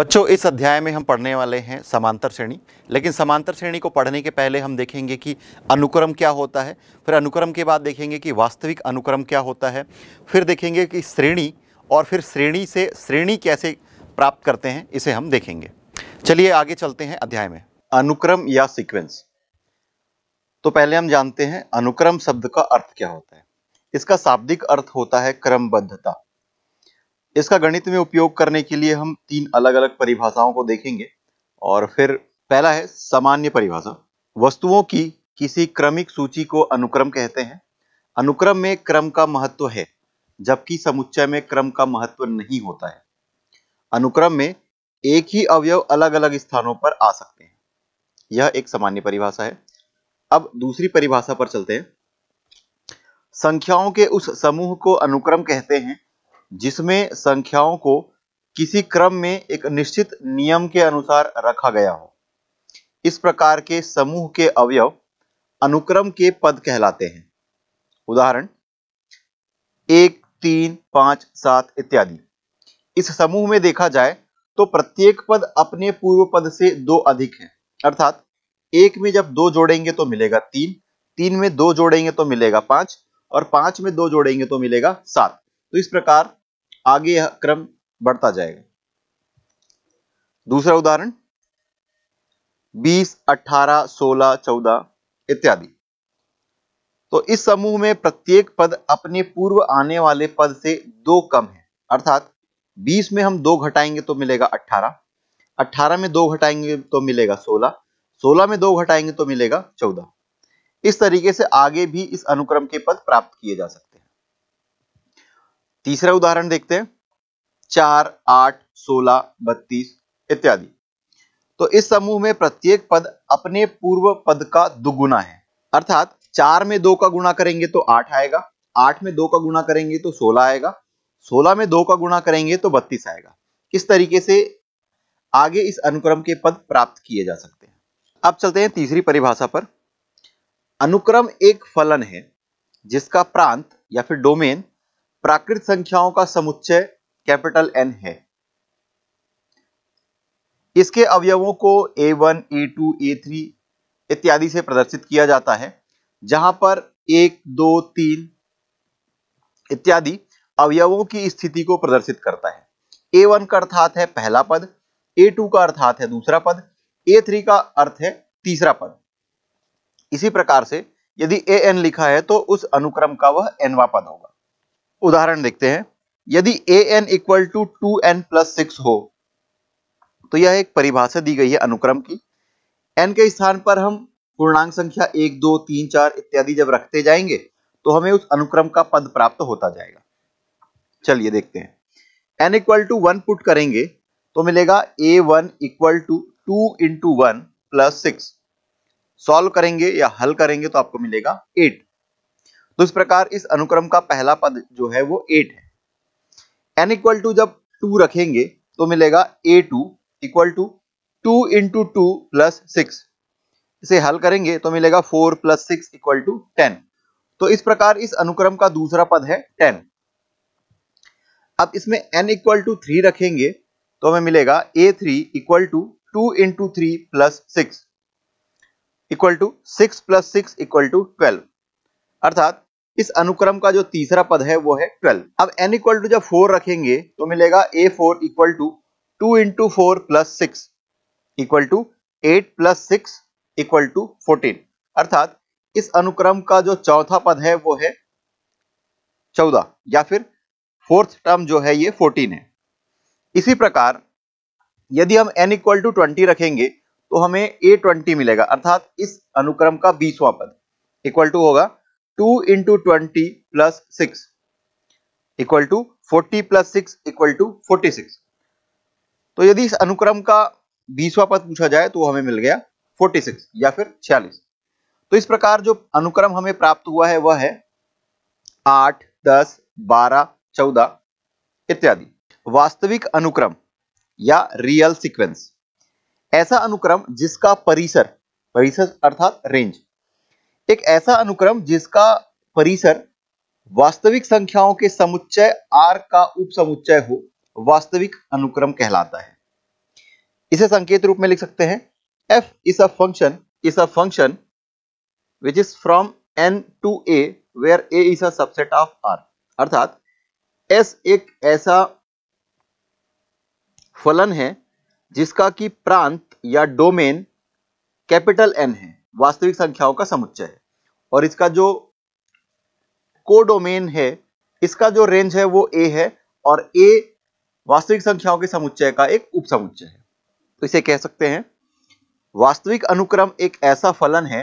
बच्चों इस अध्याय में हम पढ़ने वाले हैं समांतर श्रेणी लेकिन समांतर श्रेणी को पढ़ने के पहले हम देखेंगे कि अनुक्रम क्या होता है फिर अनुक्रम के बाद देखेंगे कि वास्तविक अनुक्रम क्या होता है फिर देखेंगे कि श्रेणी और फिर श्रेणी से श्रेणी कैसे प्राप्त करते हैं इसे हम देखेंगे चलिए आगे चलते हैं अध्याय में अनुक्रम या सिक्वेंस तो पहले हम जानते हैं अनुक्रम शब्द का अर्थ क्या होता है इसका शाब्दिक अर्थ होता है क्रमबद्धता इसका गणित में उपयोग करने के लिए हम तीन अलग अलग परिभाषाओं को देखेंगे और फिर पहला है सामान्य परिभाषा वस्तुओं की किसी क्रमिक सूची को अनुक्रम कहते हैं अनुक्रम में क्रम का महत्व है जबकि समुच्चय में क्रम का महत्व नहीं होता है अनुक्रम में एक ही अवयव अलग अलग स्थानों पर आ सकते हैं यह एक सामान्य परिभाषा है अब दूसरी परिभाषा पर चलते हैं संख्याओं के उस समूह को अनुक्रम कहते हैं जिसमें संख्याओं को किसी क्रम में एक निश्चित नियम के अनुसार रखा गया हो इस प्रकार के समूह के अवयव अनुक्रम के पद कहलाते हैं उदाहरण एक तीन पांच सात इत्यादि इस समूह में देखा जाए तो प्रत्येक पद अपने पूर्व पद से दो अधिक है अर्थात एक में जब दो जोड़ेंगे तो मिलेगा तीन तीन में दो जोड़ेंगे तो मिलेगा पांच और पांच में दो जोड़ेंगे तो मिलेगा सात तो इस प्रकार आगे यह क्रम बढ़ता जाएगा दूसरा उदाहरण 20, 18, 16, 14 इत्यादि तो इस समूह में प्रत्येक पद अपने पूर्व आने वाले पद से दो कम है अर्थात 20 में हम दो घटाएंगे तो मिलेगा 18, 18 में दो घटाएंगे तो मिलेगा 16, 16 में दो घटाएंगे तो मिलेगा 14। इस तरीके से आगे भी इस अनुक्रम के पद प्राप्त किए जा सकते तीसरा उदाहरण देखते हैं चार आठ सोलह बत्तीस इत्यादि तो इस समूह में प्रत्येक पद अपने पूर्व पद का दुगुना है अर्थात चार में दो का गुणा करेंगे तो आठ आएगा आठ में दो का गुणा करेंगे तो सोलह आएगा सोलह में दो का गुणा करेंगे तो बत्तीस आएगा किस तरीके से आगे इस अनुक्रम के पद प्राप्त किए जा सकते हैं अब चलते हैं तीसरी परिभाषा पर अनुक्रम एक फलन है जिसका प्रांत या फिर डोमेन प्राकृत संख्याओं का समुच्चय कैपिटल एन है इसके अवयवों को a one a two a three इत्यादि से प्रदर्शित किया जाता है जहां पर एक दो तीन इत्यादि अवयवों की स्थिति को प्रदर्शित करता है ए वन का अर्थात है पहला पद ए टू का अर्थात है दूसरा पद ए थ्री का अर्थ है तीसरा पद इसी प्रकार से यदि ए एन लिखा है तो उस अनुक्रम का वह एनवा पद होगा उदाहरण देखते हैं यदि a n equal to two n plus six हो तो यह एक परिभाषा दी गई है अनुक्रम की एन के स्थान पर हम पूर्णांक संख्या एक दो तीन चार इत्यादि जब रखते जाएंगे तो हमें उस अनुक्रम का पद प्राप्त होता जाएगा चलिए देखते हैं n equal to one put करेंगे तो मिलेगा a one equal to two into one plus six solve करेंगे या हल करेंगे तो आपको मिलेगा एट तो इस प्रकार इस अनुक्रम का पहला पद जो है वो एट है एन इक्वल टू जब टू रखेंगे तो मिलेगा a two equal to two into two plus six इसे हल करेंगे तो मिलेगा four plus six equal to ten तो इस प्रकार इस अनुक्रम का दूसरा पद है टेन अब इसमें एन इक्वल टू थ्री रखेंगे तो हमें मिलेगा a three equal to two into three plus six equal to six plus six equal to twelve अर्थात इस अनुक्रम का जो तीसरा पद है वो है ट्वेल्व अब एन इक्वल टू जब फोर रखेंगे तो मिलेगा a four equal to two into four plus six equal to eight plus six equal to fourteen अर्थात इस अनुक्रम का जो चौथा पद है वो है चौदह या फिर फोर्थ टर्म जो है ये फोर्टीन है इसी प्रकार यदि हम एन इक्वल टू ट्वेंटी रखेंगे तो हमें ए ट्वेंटी मिलेगा अर्थात इस अनुक्रम का बीसवां पद इक्वल टू होगा two into twenty plus six equal to forty plus six equal to forty six तो यदि इस अनुक्रम का बीसवा पद पूछा जाए तो हमें मिल गया फोर्टी सिक्स या फिर छियालीस तो इस प्रकार जो अनुक्रम हमें प्राप्त हुआ है वह है आठ दस बारह चौदह इत्यादि वास्तविक अनुक्रम या रियल सीक्वेंस ऐसा अनुक्रम जिसका परिसर परिसर अर्थात रेंज एक ऐसा अनुक्रम जिसका परिसर वास्तविक संख्याओं के समुच्चय आर का उपसमुच्चय हो वास्तविक अनुक्रम कहलाता है इसे संकेत रूप में लिख सकते हैं f is a function is a function which is from N to A where A is a subset of R अर्थात एस एक ऐसा फलन है जिसका कि प्रांत या डोमेन कैपिटल एन है वास्तविक संख्याओं का समुच्चय है और इसका जो कोडोमेन है इसका जो रेंज है वो ए है और ए वास्तविक संख्याओं के समुच्चय का एक उपसमुच्चय है तो इसे कह सकते हैं वास्तविक अनुक्रम एक ऐसा फलन है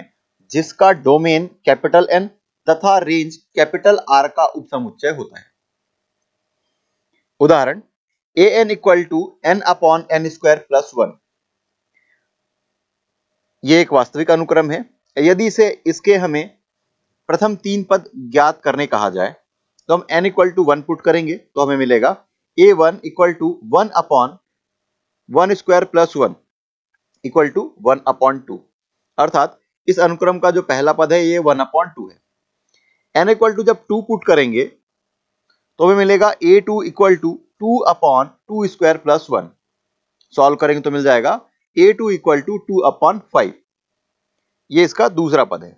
जिसका डोमेन कैपिटल एन तथा रेंज कैपिटल आर का उपसमुच्चय होता है उदाहरण a n equal to n upon n square plus one ये एक वास्तविक अनुक्रम है यदि इसे इसके हमें प्रथम तीन पद ज्ञात करने कहा जाए तो हम n equal to one put करेंगे तो हमें मिलेगा a one equal to one upon one square plus one equal to one upon two अर्थात इस अनुक्रम का जो पहला पद है ये वन अपॉन टू है एन इक्वल टू जब टू पुट करेंगे तो हमें मिलेगा a two equal to two upon two square plus one solve करेंगे तो मिल जाएगा a two equal to two upon five ये इसका दूसरा पद है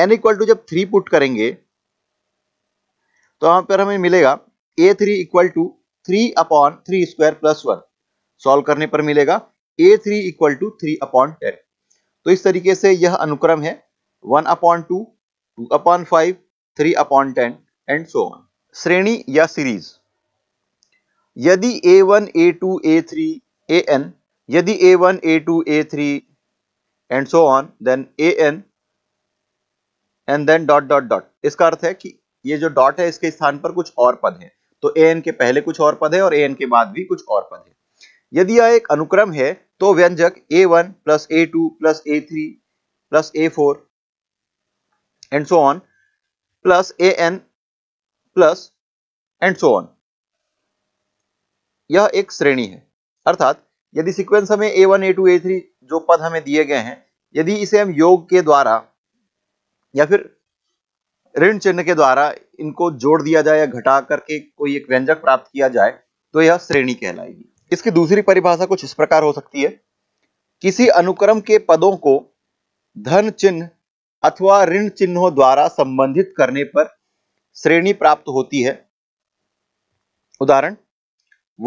एन इक्वल टू जब थ्री पुट करेंगे तो यहां पर हमें मिलेगा a three equal to three upon three square plus one solve करने पर मिलेगा a three equal to three upon ten तो इस तरीके से यह अनुक्रम है one upon two two upon five three upon ten and so on श्रेणी या सीरीज यदि a one a two a three A n यदि a one a two a three and so on then a n and then dot dot dot इसका अर्थ है कि ये जो डॉट है इसके स्थान पर कुछ और पद है तो ए एन के पहले कुछ और पद है और ए एन के बाद भी कुछ और पद है यदि यह एक अनुक्रम है तो व्यंजक a one plus a two plus a three plus a four and so on plus a n plus and so on यह एक श्रेणी है अर्थात यदि सीक्वेंस हमें a one a two a three जो पद हमें दिए गए हैं यदि इसे हम योग के द्वारा या फिर ऋण चिन्ह के द्वारा इनको जोड़ दिया जाए या घटा करके कोई एक व्यंजक प्राप्त किया जाए तो यह श्रेणी कहलाएगी इसकी दूसरी परिभाषा कुछ इस प्रकार हो सकती है किसी अनुक्रम के पदों को धन चिन्ह अथवा ऋण चिन्हों द्वारा संबंधित करने पर श्रेणी प्राप्त होती है उदाहरण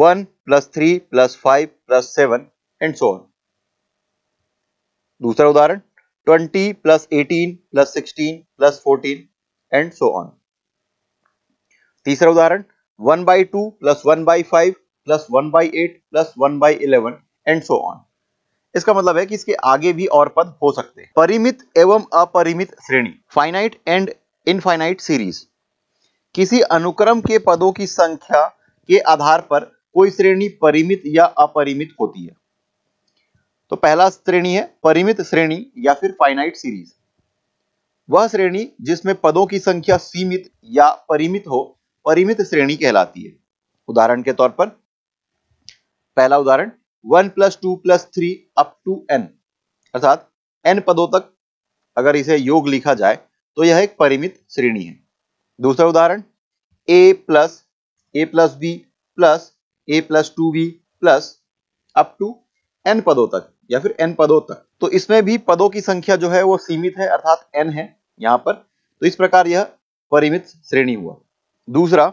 one plus three plus five plus seven and so on दूसरा उदाहरण 20 plus 18 plus 16 plus 14 and so on. तीसरा उदाहरण 1 by 2 plus 1 by 5 plus 1 by 8 plus 1 by 11 and so on. इसका मतलब है कि इसके आगे भी और पद हो सकते हैं परिमित एवं अपरिमित श्रेणी फाइनाइट एंड इनफाइनाइट सीरीज किसी अनुक्रम के पदों की संख्या के आधार पर कोई श्रेणी परिमित या अपरिमित होती है तो पहला श्रेणी है परिमित श्रेणी या फिर फाइनाइट सीरीज वह श्रेणी जिसमें पदों की संख्या सीमित या परिमित हो परिमित श्रेणी कहलाती है उदाहरण के तौर पर पहला उदाहरण one plus two plus three up to n अर्थात एन पदों तक अगर इसे योग लिखा जाए तो यह एक परिमित श्रेणी है दूसरा उदाहरण a plus a plus b plus a plus two b plus up to n पदों तक या फिर एन पदों तक तो इसमें भी पदों की संख्या जो है वो सीमित है अर्थात एन है यहाँ पर तो इस प्रकार यह परिमित श्रेणी हुआ दूसरा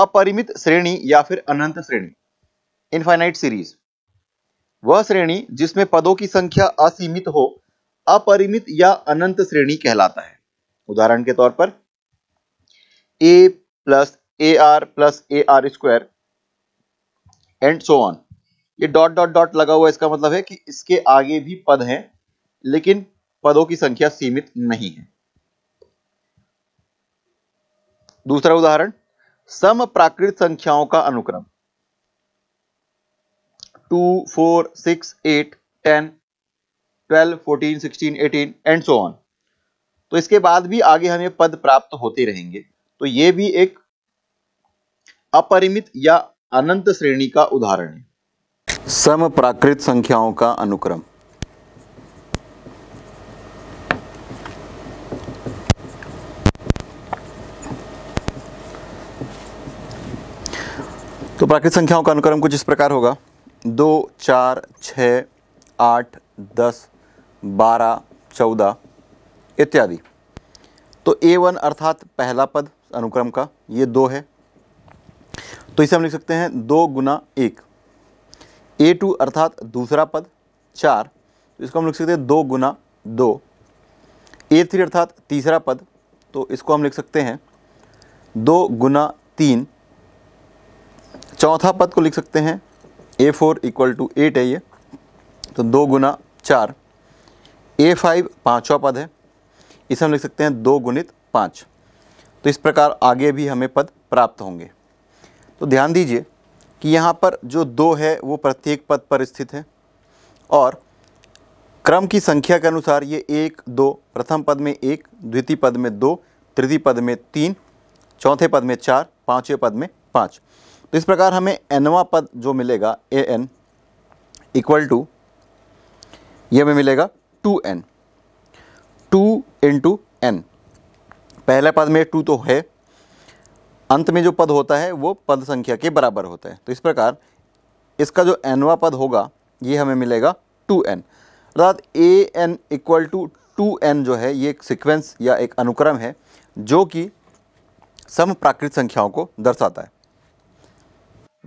अपरिमित श्रेणी या फिर अनंत श्रेणी इनफाइनाइट सीरीज वह श्रेणी जिसमें पदों की संख्या असीमित हो अपरिमित या अनंत श्रेणी कहलाता है उदाहरण के तौर पर a plus a r plus a r square and so on ये डॉट डॉट डॉट लगा हुआ इसका मतलब है कि इसके आगे भी पद हैं लेकिन पदों की संख्या सीमित नहीं है दूसरा उदाहरण सम प्राकृत संख्याओं का अनुक्रम two four six eight ten twelve fourteen sixteen eighteen and so on तो इसके बाद भी आगे हमें पद प्राप्त होते रहेंगे तो ये भी एक अपरिमित या अनंत श्रेणी का उदाहरण है सम प्राकृत संख्याओं का अनुक्रम तो प्राकृत संख्याओं का अनुक्रम कुछ इस प्रकार होगा दो चार छ आठ दस बारह चौदह इत्यादि तो ए वन अर्थात पहला पद अनुक्रम का ये दो है तो इसे हम लिख सकते हैं दो गुना एक ए टू अर्थात दूसरा पद चार तो इसको हम लिख सकते हैं दो गुना दो ए थ्री अर्थात तीसरा पद तो इसको हम लिख सकते हैं दो गुना तीन चौथा पद को लिख सकते हैं a four equal to eight है ये तो दो गुना चार ए फाइव पाँचवा पद है इसे हम लिख सकते हैं दो गुणित पाँच तो इस प्रकार आगे भी हमें पद प्राप्त होंगे तो ध्यान दीजिए कि यहाँ पर जो दो है वो प्रत्येक पद पर स्थित है और क्रम की संख्या के अनुसार ये एक दो प्रथम पद में एक द्वितीय पद में दो तृतीय पद में तीन चौथे पद में चार पाँचवें पद में पाँच तो इस प्रकार हमें एनवा पद जो मिलेगा ए एन इक्वल टू ये हमें मिलेगा two n two into n पहले पद में टू तो है अंत में जो पद होता है वो पद संख्या के बराबर होता है तो इस प्रकार इसका जो एनवा पद होगा ये हमें मिलेगा टू एन अर्थात a n equal to two n जो है ये एक सीक्वेंस या एक अनुक्रम है जो कि सम प्राकृत संख्याओं को दर्शाता है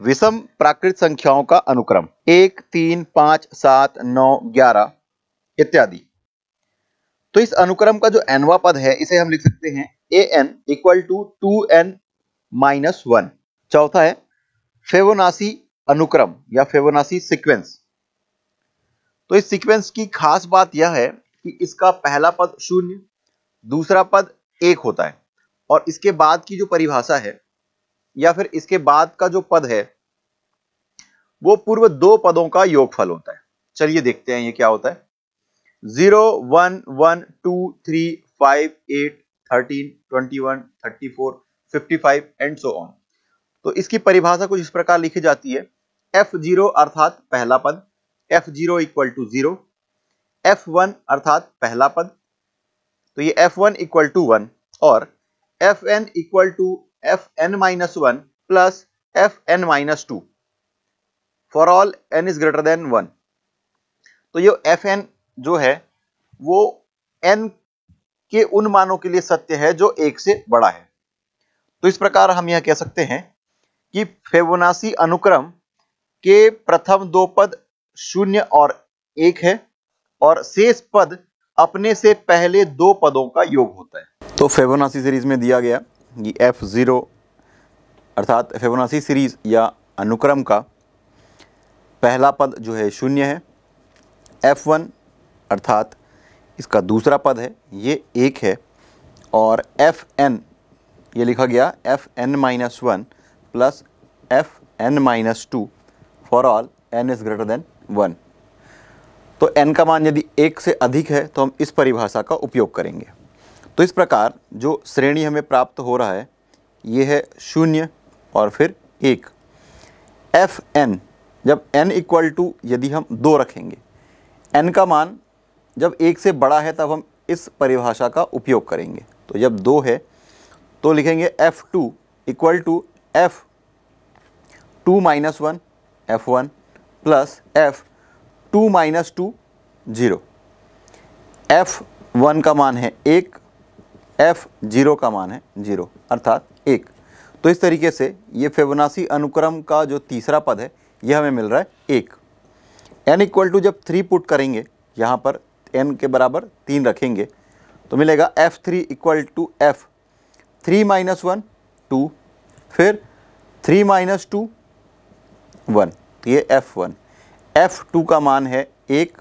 विषम प्राकृत संख्याओं का अनुक्रम एक तीन पाँच सात नौ ग्यारह इत्यादि तो इस अनुक्रम का जो एनवा पद है इसे हम लिख सकते हैं a n equal to two n minus one चौथा है फेवोनासी अनुक्रम या फेवोनासी सीक्वेंस तो इस सीक्वेंस की खास बात यह है कि इसका पहला पद शून्य दूसरा पद एक होता है और इसके बाद की जो परिभाषा है या फिर इसके बाद का जो पद है वो पूर्व दो पदों का योगफल होता है चलिए देखते हैं ये क्या होता है zero one one two three five eight thirteen twenty one thirty four 55 and so on तो इसकी परिभाषा कुछ इस प्रकार लिखी जाती है एफ जीरो अर्थात पहला पद f zero equal to zero f one अर्थात पहला पद तो ये f one equal to one और f n equal to f n minus one plus f n minus two for all n is greater than one तो ये F N जो है वो एन के उन मानों के लिए सत्य है जो एक से बड़ा है तो इस प्रकार हम यह कह सकते हैं कि फेबोनासी अनुक्रम के प्रथम दो पद शून्य और एक है और शेष पद अपने से पहले दो पदों का योग होता है तो फेबोनासी सीरीज में दिया गया कि एफ ज़ीरो अर्थात फेबोनासी सीरीज या अनुक्रम का पहला पद जो है शून्य है एफ वन अर्थात इसका दूसरा पद है ये एक है और एफ एन ये लिखा गया f n minus one plus f n minus two for all n is greater than one तो एन का मान यदि एक से अधिक है तो हम इस परिभाषा का उपयोग करेंगे तो इस प्रकार जो श्रेणी हमें प्राप्त हो रहा है ये है शून्य और फिर एक एफ एन जब एन इक्वल टू यदि हम दो रखेंगे एन का मान जब एक से बड़ा है तब हम इस परिभाषा का उपयोग करेंगे तो जब दो है तो लिखेंगे f two equal to f two minus one f one plus f two minus two zero f one का मान है एक एफ़ जीरो का मान है जीरो अर्थात एक तो इस तरीके से ये फेबनासी अनुक्रम का जो तीसरा पद है ये हमें मिल रहा है एक एन इक्वल टू जब थ्री पुट करेंगे यहाँ पर एन के बराबर तीन रखेंगे तो मिलेगा f three equal to f three minus one two फिर थ्री माइनस टू वन ये एफ़ वन एफ़ टू का मान है एक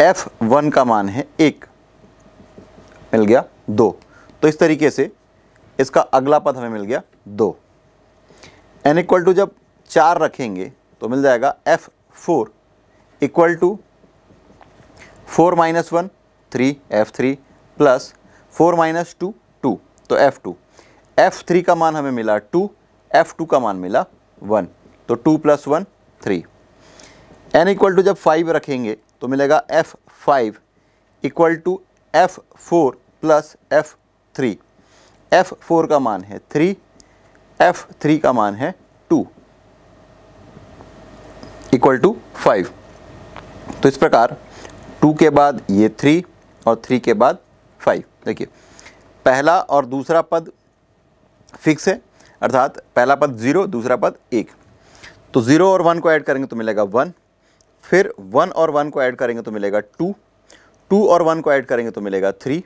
एफ़ वन का मान है एक मिल गया दो तो इस तरीके से इसका अगला पद हमें मिल गया दो एन इक्वल टू जब चार रखेंगे तो मिल जाएगा f four equal to four minus one three f three plus four minus two तो एफ़ टू एफ़ थ्री का मान हमें मिला टू एफ़ टू का मान मिला वन तो two plus one three n equal to जब फाइव रखेंगे तो मिलेगा f five equal to f four plus f three f four का मान है थ्री एफ़ थ्री का मान है टू इक्वल टू फाइव तो इस प्रकार टू के बाद ये थ्री और थ्री के बाद फाइव देखिए पहला और दूसरा पद फिक्स है अर्थात पहला पद ज़ीरो दूसरा पद एक तो ज़ीरो और वन को ऐड करेंगे तो मिलेगा वन फिर वन और वन को ऐड करेंगे तो मिलेगा टू टू और वन को ऐड करेंगे तो मिलेगा थ्री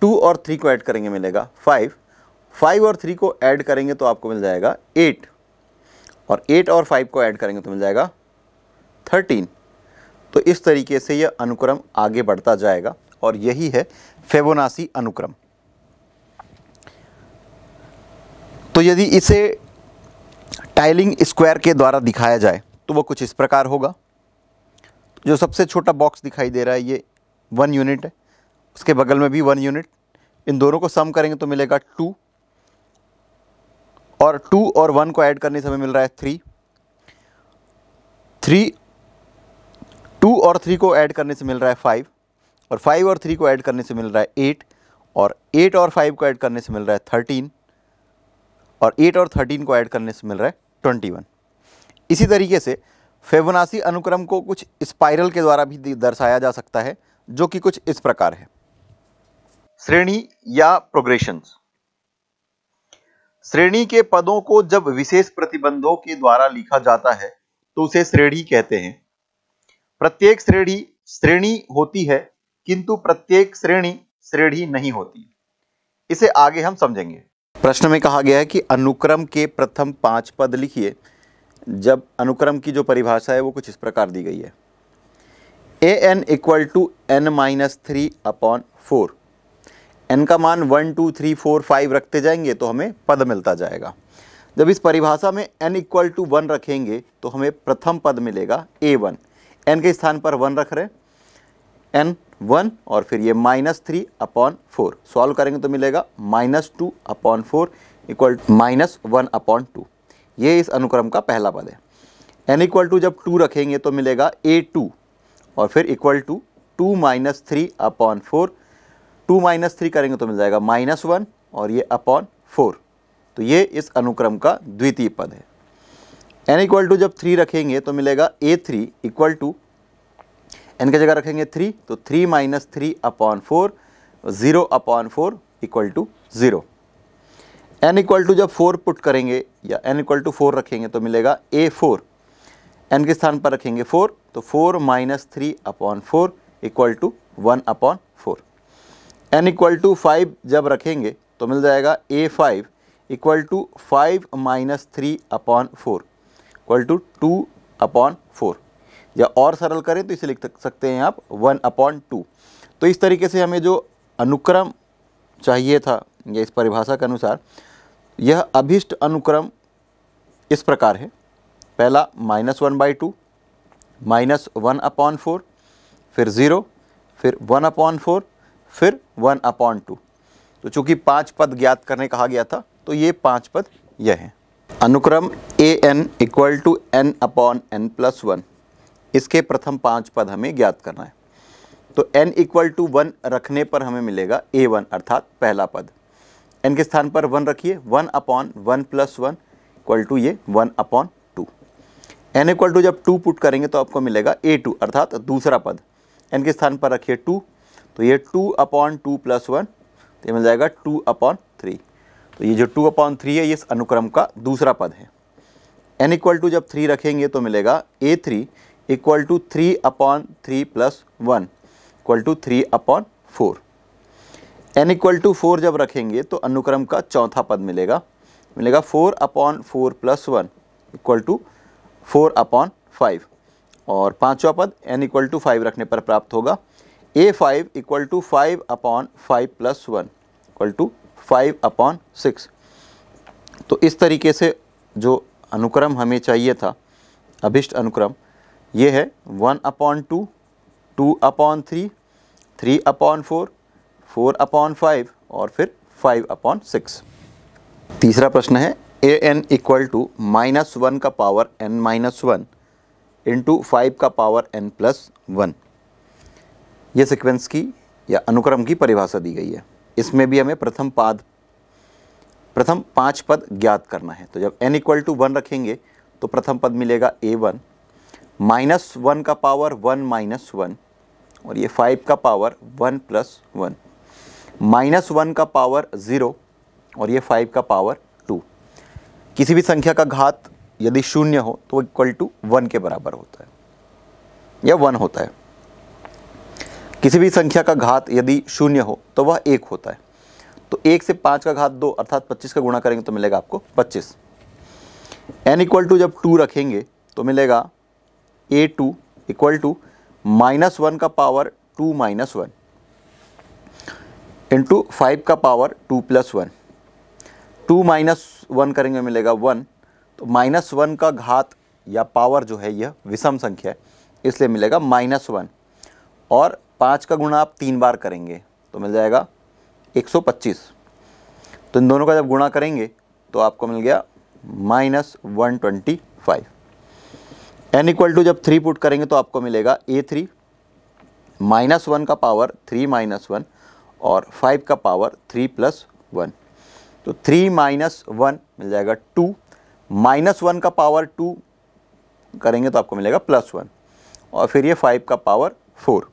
टू और थ्री को ऐड करेंगे मिलेगा फाइव फाइव और थ्री को ऐड करेंगे तो आपको मिल जाएगा एट और एट और फाइव को ऐड करेंगे तो मिल जाएगा थर्टीन तो इस तरीके से यह अनुक्रम आगे बढ़ता जाएगा और यही है फेबोनासी अनुक्रम तो यदि इसे टाइलिंग स्क्वायर के द्वारा दिखाया जाए तो वो कुछ इस प्रकार होगा जो सबसे छोटा बॉक्स दिखाई दे रहा है ये वन यूनिट है उसके बगल में भी वन यूनिट इन दोनों को सम करेंगे तो मिलेगा टू और टू और वन को ऐड करने से हमें मिल रहा है थ्री थ्री टू और थ्री को ऐड करने से मिल रहा है फाइव और फाइव और थ्री को ऐड करने से मिल रहा है एट और एट और फाइव को ऐड करने से मिल रहा है थर्टीन और एट और थर्टीन को ऐड करने से मिल रहा है ट्वेंटी वन इसी तरीके से फेबोनाची अनुक्रम को कुछ स्पाइरल के द्वारा भी दर्शाया जा सकता है जो कि कुछ इस प्रकार है श्रेणी या प्रोग्रेशंस श्रेणी के पदों को जब विशेष प्रतिबंधों के द्वारा लिखा जाता है तो उसे श्रेणी कहते हैं प्रत्येक श्रेणी श्रेणी होती है किंतु प्रत्येक श्रेणी श्रेणी नहीं होती इसे आगे हम समझेंगे प्रश्न में कहा गया है कि अनुक्रम के प्रथम पांच पद लिखिए जब अनुक्रम की जो परिभाषा है वो कुछ इस प्रकार दी गई है a n equal to n minus three upon four n का मान one two three four five रखते जाएंगे तो हमें पद मिलता जाएगा जब इस परिभाषा में एन इक्वल टू वन रखेंगे तो हमें प्रथम पद मिलेगा ए वन एन के स्थान पर वन रख रहे हैं एन वन और फिर ये minus three upon four solve करेंगे तो मिलेगा minus two upon four equal minus one upon two ये इस अनुक्रम का पहला पद है एन इक्वल टू जब टू रखेंगे तो मिलेगा ए टू और फिर equal to two minus three upon four two minus three करेंगे तो मिल जाएगा माइनस वन और ये अपॉन फोर तो ये इस अनुक्रम का द्वितीय पद है एन इक्वल टू जब थ्री रखेंगे तो मिलेगा a three equal to n की जगह रखेंगे थ्री तो three minus three upon four zero upon four equal to zero n equal to जब फोर पुट करेंगे या एन इक्वल टू फोर रखेंगे तो मिलेगा ए फोर एन के स्थान पर रखेंगे फोर तो four minus three upon four equal to one upon four N equal to five जब रखेंगे तो मिल जाएगा ए five equal to five minus three upon four equal to two upon four या और सरल करें तो इसे लिख सकते हैं आप वन अपॉन टू तो इस तरीके से हमें जो अनुक्रम चाहिए था या इस परिभाषा के अनुसार यह अभिष्ट अनुक्रम इस प्रकार है पहला minus one by two minus one upon four फिर ज़ीरो फिर वन अपॉन फोर फिर वन अपॉन टू तो चूँकि पाँच पद ज्ञात करने कहा गया था तो ये पाँच पद यह हैं अनुक्रम a n equal to n upon n plus one इसके प्रथम पांच पद हमें ज्ञात करना है तो n इक्वल टू वन रखने पर हमें मिलेगा ए वन अर्थात पहला पद n के स्थान पर वन रखिए one upon one plus one equal to ये one upon two n equal to जब टू पुट करेंगे तो आपको मिलेगा ए टू अर्थात दूसरा पद एन के स्थान पर रखिए टू तो ये two upon two plus one तो ये मिल जाएगा टू अपॉन थ्री तो ये जो टू अपॉन थ्री है ये इस अनुक्रम का दूसरा पद है एन इक्वल टू जब थ्री रखेंगे तो मिलेगा a three equal to three upon three plus one equal to three upon four N equal to four जब रखेंगे तो अनुक्रम का चौथा पद मिलेगा मिलेगा four upon four plus one equal to four upon five और पांचवा पद एन इक्वल टू फाइव रखने पर प्राप्त होगा a five equal to five upon five plus one equal to five upon six तो इस तरीके से जो अनुक्रम हमें चाहिए था अभिष्ट अनुक्रम ये है one upon two two upon three three upon four four upon five और फिर फाइव अपॉन सिक्स तीसरा प्रश्न है a n equal to minus one का power n minus one into five का पावर एन प्लस वन ये sequence की या अनुक्रम की परिभाषा दी गई है इसमें भी हमें प्रथम पाद प्रथम पांच पद ज्ञात करना है तो जब n इक्वल टू वन रखेंगे तो प्रथम पद मिलेगा ए वन माइनस वन का पावर वन माइनस वन और ये फाइव का power one plus one minus one का पावर ज़ीरो और ये फाइव का पावर टू किसी भी संख्या का घात यदि शून्य हो तो इक्वल टू वन के बराबर होता है या वन होता है किसी भी संख्या का घात यदि शून्य हो तो वह एक होता है तो एक से पाँच का घात दो अर्थात पच्चीस का गुणा करेंगे तो मिलेगा आपको पच्चीस एन इक्वल टू जब टू रखेंगे तो मिलेगा a two equal to minus one का power two minus one into five का power two plus one two minus one करेंगे मिलेगा वन तो माइनस वन का घात या पावर जो है यह विषम संख्या है इसलिए मिलेगा माइनस वन और पाँच का गुणा आप तीन बार करेंगे तो मिल जाएगा एक सौ पच्चीस तो इन दोनों का जब गुणा करेंगे तो आपको मिल गया minus one twenty five n equal to जब थ्री पुट करेंगे तो आपको मिलेगा ए थ्री माइनस वन का पावर थ्री माइनस वन और फाइव का पावर थ्री प्लस वन तो थ्री माइनस वन मिल जाएगा टू माइनस वन का पावर टू करेंगे तो आपको मिलेगा प्लस वन और फिर ये फाइव का पावर फोर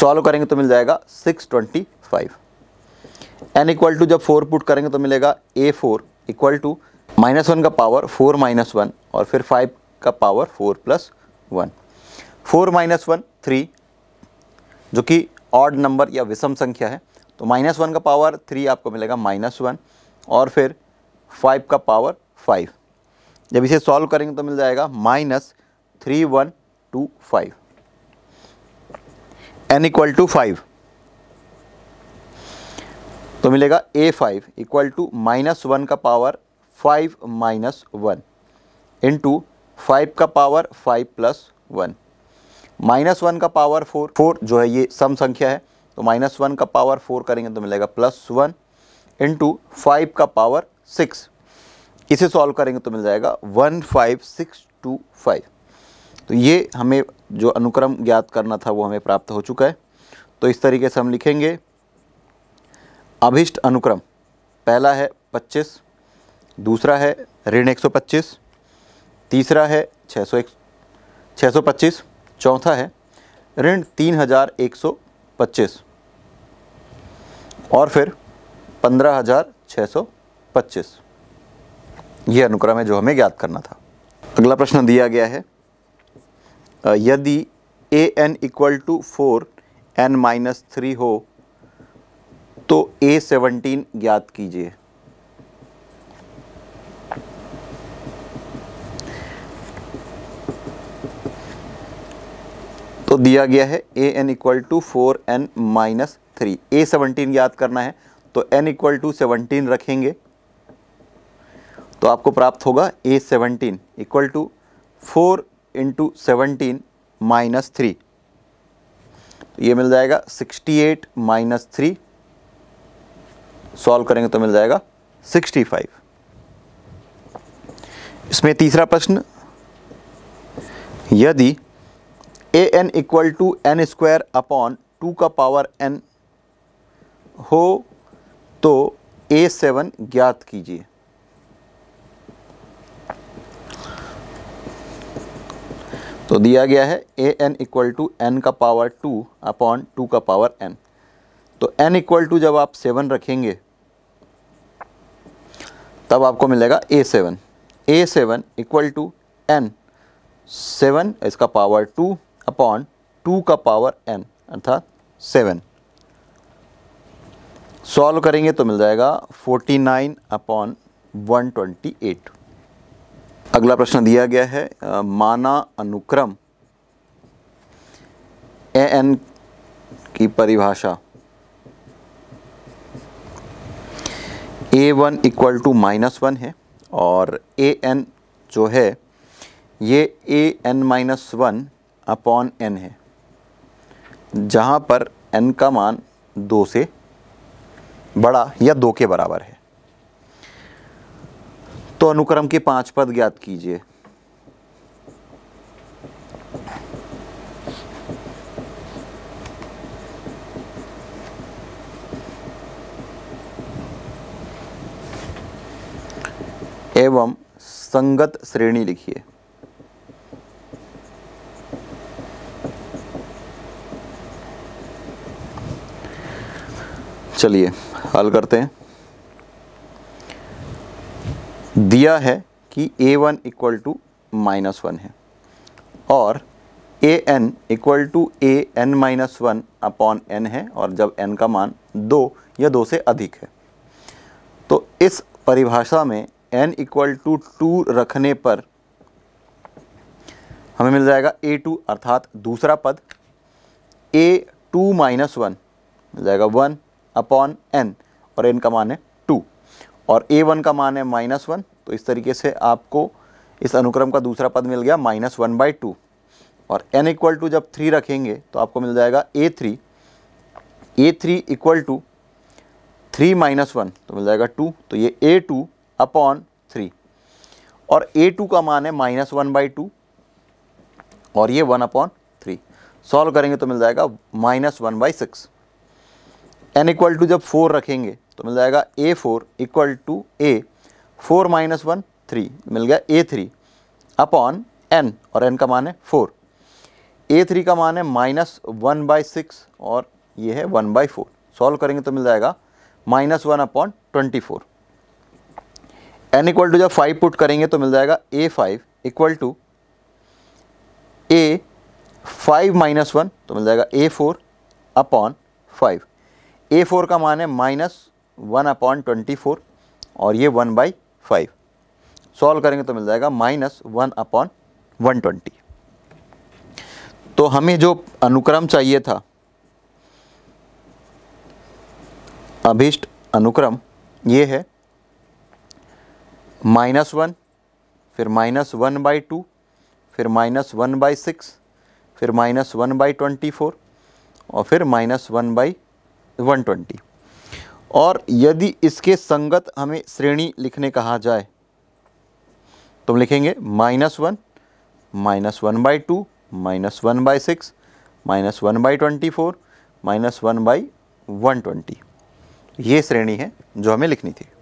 सॉल्व करेंगे तो मिल जाएगा six twenty five n equal to जब फोर पुट करेंगे तो मिलेगा a four equal to minus one का पावर फोर माइनस वन और फिर फाइव का power four plus one four minus one three जो कि ऑड नंबर या विषम संख्या है तो माइनस वन का पावर थ्री आपको मिलेगा माइनस वन और फिर फाइव का पावर फाइव जब इसे सॉल्व करेंगे तो मिल जाएगा minus three one two five n equal to five तो मिलेगा a five equal to minus one का power five minus one into five का power five plus one minus one का पावर फोर फोर जो है ये सम संख्या है तो माइनस वन का पावर फोर करेंगे तो मिलेगा प्लस वन इंटू फाइव का पावर सिक्स इसे सॉल्व करेंगे तो मिल जाएगा one five six to five तो ये हमें जो अनुक्रम ज्ञात करना था वो हमें प्राप्त हो चुका है तो इस तरीके से हम लिखेंगे अभिष्ट अनुक्रम पहला है पच्चीस दूसरा है ऋण 125 तीसरा है 600 सौ चौथा है ऋण 3125 और फिर 15625 यह अनुक्रम है जो हमें ज्ञात करना था अगला प्रश्न दिया गया है यदि a n equal to four n minus three हो तो ए सेवनटीन ज्ञात कीजिए दिया गया है a n equal to four n minus three a seventeen याद करना है तो एन इक्वल टू सेवनटीन रखेंगे तो आपको प्राप्त होगा a seventeen equal to four into seventeen minus three ये मिल जाएगा sixty eight minus three solve करेंगे तो मिल जाएगा सिक्सटी फाइव इसमें तीसरा प्रश्न यदि a n equal to n square upon two का पावर एन हो तो ए सेवन ज्ञात कीजिए तो दिया गया है a n equal to n का पावर टू अपॉन टू का पावर एन तो एन इक्वल टू जब आप सेवन रखेंगे तब आपको मिलेगा a seven a seven equal to n seven इसका पावर टू अपॉन टू का पावर एन अर्थात सेवन सॉल्व करेंगे तो मिल जाएगा forty nine upon one twenty eight अगला प्रश्न दिया गया है आ, माना अनुक्रम ए एन की परिभाषा a one equal to minus one है और ए एन जो है ये a n minus one upon n है जहाँ पर एन का मान दो से बड़ा या दो के बराबर है तो अनुक्रम के पांच पद ज्ञात कीजिए एवं संगत श्रेणी लिखिए चलिए हल करते हैं दिया है कि a one equal to minus one है और a n equal to a n minus one upon n है और जब एन का मान दो या दो से अधिक है तो इस परिभाषा में एन इक्वल टू टू रखने पर हमें मिल जाएगा ए टू अर्थात दूसरा पद ए टू माइनस वन मिल जाएगा वन अपॉन एन और एन का मान है टू और ए वन का मान है माइनस वन तो इस तरीके से आपको इस अनुक्रम का दूसरा पद मिल गया माइनस वन बाई टू और एन इक्वल टू जब थ्री रखेंगे तो आपको मिल जाएगा a three a three equal to three minus one तो मिल जाएगा टू तो ये ए टू अपॉन थ्री और ए टू का मान है माइनस वन बाई टू और ये वन अपॉन थ्री सॉल्व करेंगे तो मिल जाएगा minus one by six N equal to जब फोर रखेंगे तो मिल जाएगा A four equal to A four minus one three मिल गया ए थ्री अपॉन एन और एन का मान है फोर ए थ्री का मान है माइनस वन बाई सिक्स और ये है वन बाई फोर सॉल्व करेंगे तो मिल जाएगा minus one upon twenty four N equal to जब फाइव पुट करेंगे तो मिल जाएगा ए five equal to A five minus one तो मिल जाएगा A four upon five A four का मान है minus one upon twenty four और ये वन बाई फाइव सॉल्व करेंगे तो मिल जाएगा minus one upon one twenty तो हमें जो अनुक्रम चाहिए था अभिष्ट अनुक्रम ये है माइनस वन फिर माइनस वन बाई टू फिर माइनस वन बाई सिक्स फिर minus one by twenty four और फिर माइनस वन बाई 120 और यदि इसके संगत हमें श्रेणी लिखने कहा जाए तो हम लिखेंगे minus one minus one by two minus one by six minus one by twenty four minus one by one twenty ये श्रेणी है जो हमें लिखनी थी